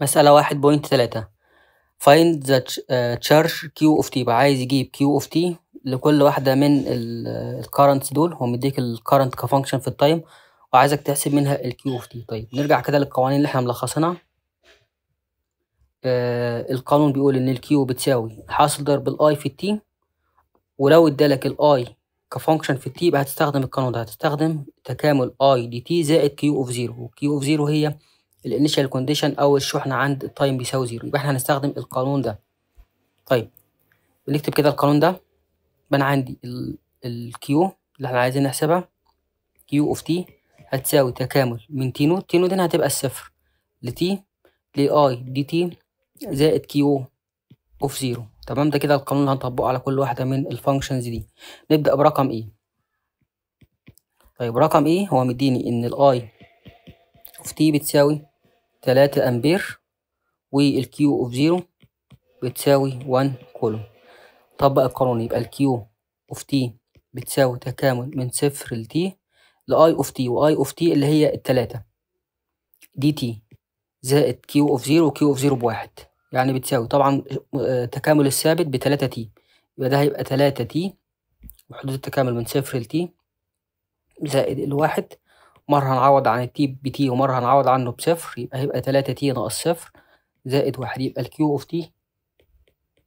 مسألة واحد بوينت تلاتة find the آه، charge q of t يبقى عايز يجيب q of t لكل واحدة من currents دول هو مديك current كفانكشن في التايم وعايزك تحسب منها ال q of t طيب نرجع كده للقوانين اللي احنا ملخصينها آه القانون بيقول ان q بتساوي حاصل ضرب i في t ولو ادالك i كفانكشن في t يبقى هتستخدم القانون ده هتستخدم تكامل i dt زائد زائد of اوف زيرو q اوف زيرو هي الانيشال كونديشن او الشحنه عند التايم بيساوي زيرو يبقى احنا هنستخدم القانون ده طيب بنكتب كده القانون ده يبقى انا عندي الكيو اللي احنا عايزين نحسبها كيو اوف تي هتساوي تكامل من تينو تينو دي هتبقى الصفر لتي لاي دي تي زائد كيو اوف زيرو تمام ده كده القانون اللي هنطبقه على كل واحده من الفانكشنز دي نبدا برقم ايه طيب رقم ايه هو مديني ان الاي اوف تي بتساوي 3 أمبير والكيو أوف زيرو بتساوي 1 كولوم طبق القانون يبقى الكيو أوف تي بتساوي تكامل من صفر لتي لأي أوف تي وأي أوف تي اللي هي التلاتة دي تي زائد كيو أوف زيرو وكيو أوف زيرو بواحد يعني بتساوي طبعا آه، تكامل الثابت بتلاتة تي يبقى ده هيبقى تلاتة تي وحدود التكامل من صفر لتي زائد الواحد مرة هنعوض عن التي بتي ومرة هنعوض عنه بصفر يبقى هيبقى تلاتة تي ناقص صفر زائد واحد يبقى الكيو اوف تي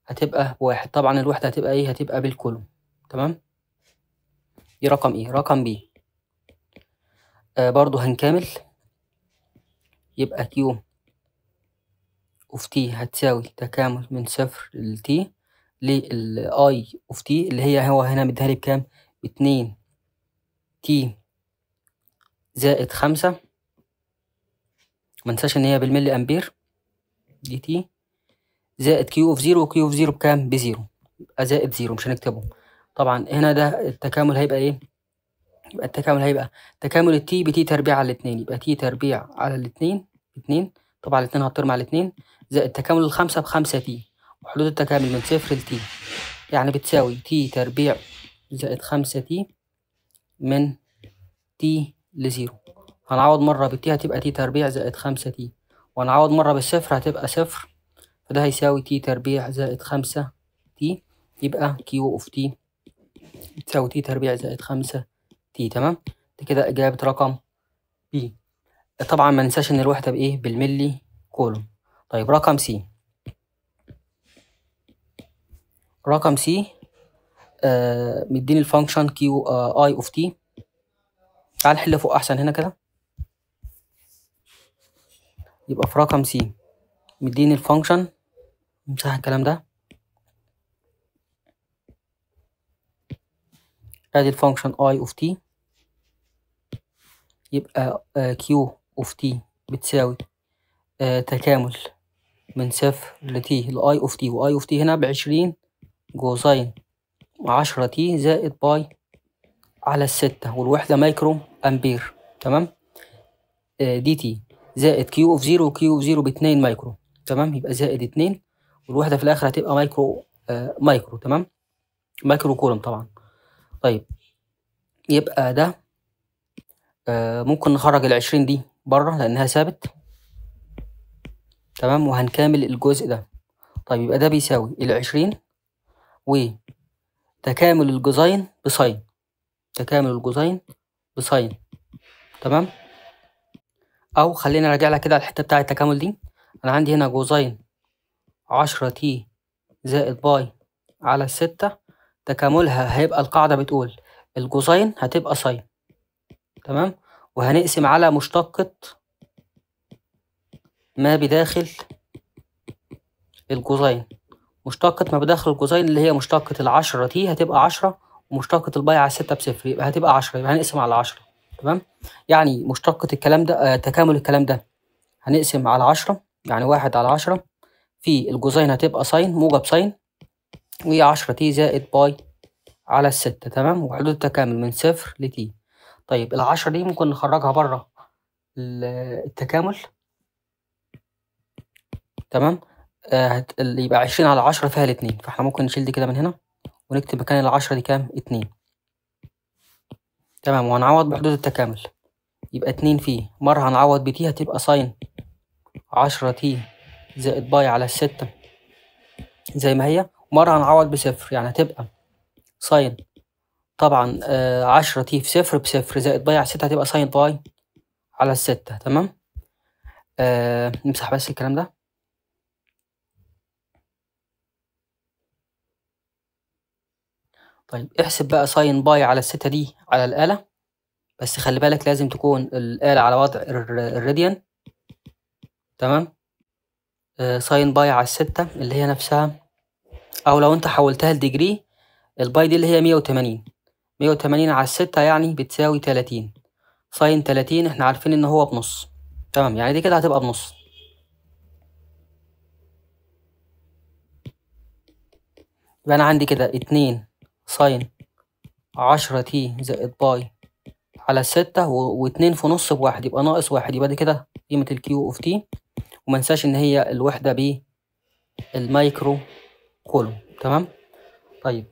هتبقى واحد طبعا الوحدة هتبقى ايه هتبقى بالكولوم تمام دي رقم ايه رقم بي آه برضو هنكمل يبقى كيو اوف تي هتساوي تكامل من صفر لتي للاي اوف تي اللي هي هو هنا مديها لي بكام اتنين تي زائد خمسة منساش إن هي بالملي أمبير دي تي زائد كيو أوف زيرو وكيو أوف زيرو بكام؟ بزيرو يبقى زائد زيرو مش هنكتبه طبعا هنا ده التكامل هيبقى إيه؟ يبقى التكامل هيبقى تكامل التي بتي تربيع على الاتنين يبقى تي تربيع على الاتنين اتنين طبعا الاتنين هتطير مع الاتنين زائد تكامل الخمسة بخمسة تي وحدود التكامل من صفر لتي يعني بتساوي تي تربيع زائد خمسة تي من تي لزيرو هنعوض مرة بتي هتبقى تي تربيع زائد خمسة تي وهنعوض مرة بالصفر هتبقى صفر فده هيساوي تي تربيع زائد خمسة تي يبقى كيو اوف تي تساوي تي تربيع زائد خمسة تي تمام ده كده إجابة رقم بي طبعا ما ننساش إن الوحدة بإيه بالملي كولوم طيب رقم سي رقم سي آه مديني الفانكشن كيو آه اي اوف تي تعال حل فوق احسن هنا كده يبقى في رقم سي مديني الفانكشن امسح الكلام ده ادي الفانكشن اي اوف تي يبقى كيو اوف تي بتساوي آه، تكامل من صفر لتي لاي اوف تي واي اوف تي هنا بعشرين جوزين عشرة تي زائد باي على الستة والوحدة مايكرو أمبير تمام آه، دي تي زائد كيو اوف زيرو كيو اوف زيرو باتنين مايكرو تمام يبقى زائد اتنين والوحدة في الآخر هتبقى مايكرو آه مايكرو تمام مايكرو كولوم طبعا طيب يبقى ده آه ممكن نخرج العشرين دي بره لأنها ثابت تمام وهنكامل الجزء ده طيب يبقى ده بيساوي العشرين وتكامل الجزاين بساين تكامل الجزيء بساين تمام او خلينا نراجع لها كده الحته بتاعه التكامل دي انا عندي هنا جزيء عشرة تي زائد باي على الستة تكاملها هيبقى القاعدة بتقول الجزيء هتبقى ساين تمام وهنقسم على مشتقة ما بداخل الجزيء مشتقة ما بداخل الجزيء اللي هي مشتقة العشرة تي هتبقى عشرة مشتقة على 6 بصفر يبقى هتبقى 10 يبقى هنقسم على 10 تمام يعني مشتقة الكلام ده آه تكامل الكلام ده هنقسم على 10 يعني واحد على 10 في الجزيئة هتبقى ساين موجب ساين وهي 10 تي زائد باي على الستة تمام وحدود التكامل من صفر لتي طيب العشرة دي ممكن نخرجها بره التكامل تمام آه يبقى عشرين على عشرة فيها الاتنين فاحنا ممكن نشيل دي كده من هنا ونكتب مكان العشرة دي كام اتنين تمام وهنعوض بحدود التكامل يبقى اتنين في مرة هنعوض بتي هتبقى ساين عشرة تي زائد باي على الستة زي ما هي مرة هنعوض بصفر يعني هتبقى ساين طبعا آه، عشرة تي في صفر بصفر زائد باي على الستة هتبقى ساين باي على الستة تمام آه نمسح بس الكلام ده طيب احسب بقى ساين باي على الستة دي على الآلة بس خلي بالك لازم تكون الآلة على وضع الراديان تمام آه ساين باي على الستة اللي هي نفسها أو لو أنت حولتها لديجري الباي دي اللي هي مية وتمانين مية وتمانين على الستة يعني بتساوي تلاتين ساين تلاتين احنا عارفين إن هو بنص تمام يعني دي كده هتبقى بنص يبقى أنا عندي كده اتنين ساين عشرة تي زائد باي على ستة واتنين في نص بواحد يبقى ناقص واحد يبقى دي كده قيمة الكيو اوف تي ومنساش ان هي الوحدة ب كولوم تمام طيب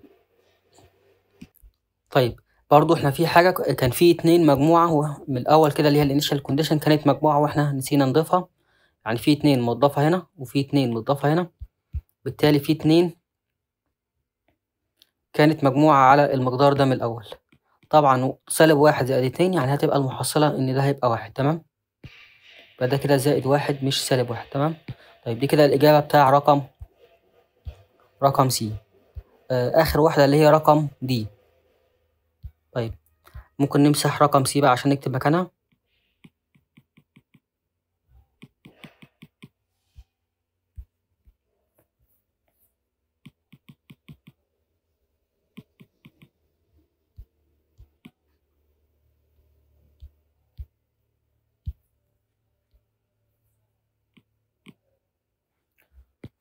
طيب برضو احنا في حاجة كان في اتنين مجموعة من الأول كده اللي هي الانيشال كونديشن كانت مجموعة واحنا نسينا نضيفها يعني في اتنين متضافة هنا وفي اتنين متضافة هنا بالتالي في اتنين كانت مجموعة على المقدار ده من الأول طبعا سالب واحد زائد اتنين يعني هتبقى المحصلة إن ده هيبقى واحد تمام يبقى ده كده زائد واحد مش سالب واحد تمام طيب دي كده الإجابة بتاع رقم رقم سي آه آخر واحدة اللي هي رقم دي طيب ممكن نمسح رقم سي بقى عشان نكتب مكانها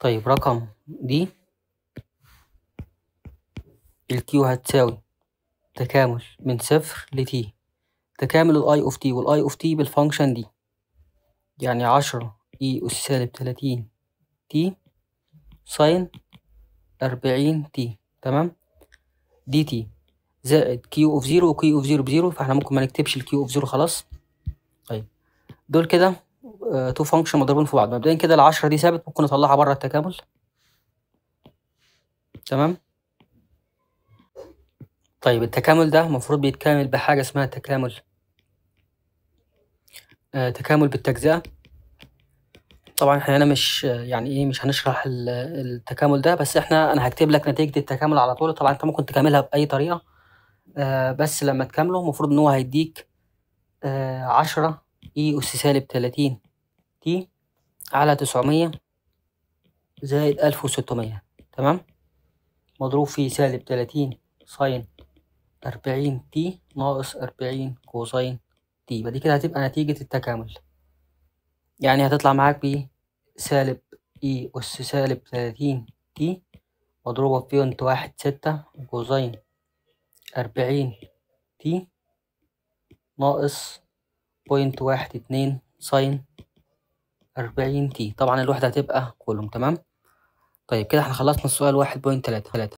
طيب رقم دي الكيو هتساوي تكامل من صفر لتي تكامل الاي اوف تي والاي اوف تي بالفانكشن دي يعني عشرة e اي اس سالب تلاتين تي ساين أربعين تي تمام دي تي زائد كيو اوف زيرو وكيو اوف زيرو بزيرو فاحنا ممكن ما نكتبش الكيو اوف زيرو خلاص طيب دول كده تو فانكشن مضروبين في بعض مبدئيا كده العشرة دي ثابت ممكن نطلعها بره التكامل تمام طيب التكامل ده المفروض بيتكامل بحاجة اسمها تكامل آه تكامل بالتجزئة طبعا احنا هنا مش آه، يعني ايه مش هنشرح التكامل ده بس احنا انا هكتب لك نتيجة التكامل على طول طبعا انت ممكن تكملها بأي طريقة آه بس لما تكامله المفروض ان هو هيديك آه، عشرة اي e اس سالب تلاتين تي على تسعمية زائد ألف وستمية تمام مضروب في سالب تلاتين ساين أربعين تي ناقص أربعين كوساين تي يبقى دي كده هتبقى نتيجة التكامل يعني هتطلع معاك ب سالب إي e أس سالب تلاتين تي مضروبة في بيونت واحد ستة كوساين أربعين تي ناقص بوينت واحد اتنين ساين أربعين تي طبعا الوحدة هتبقى كولوم تمام طيب كده احنا خلصنا السؤال واحد بوينت تلاتة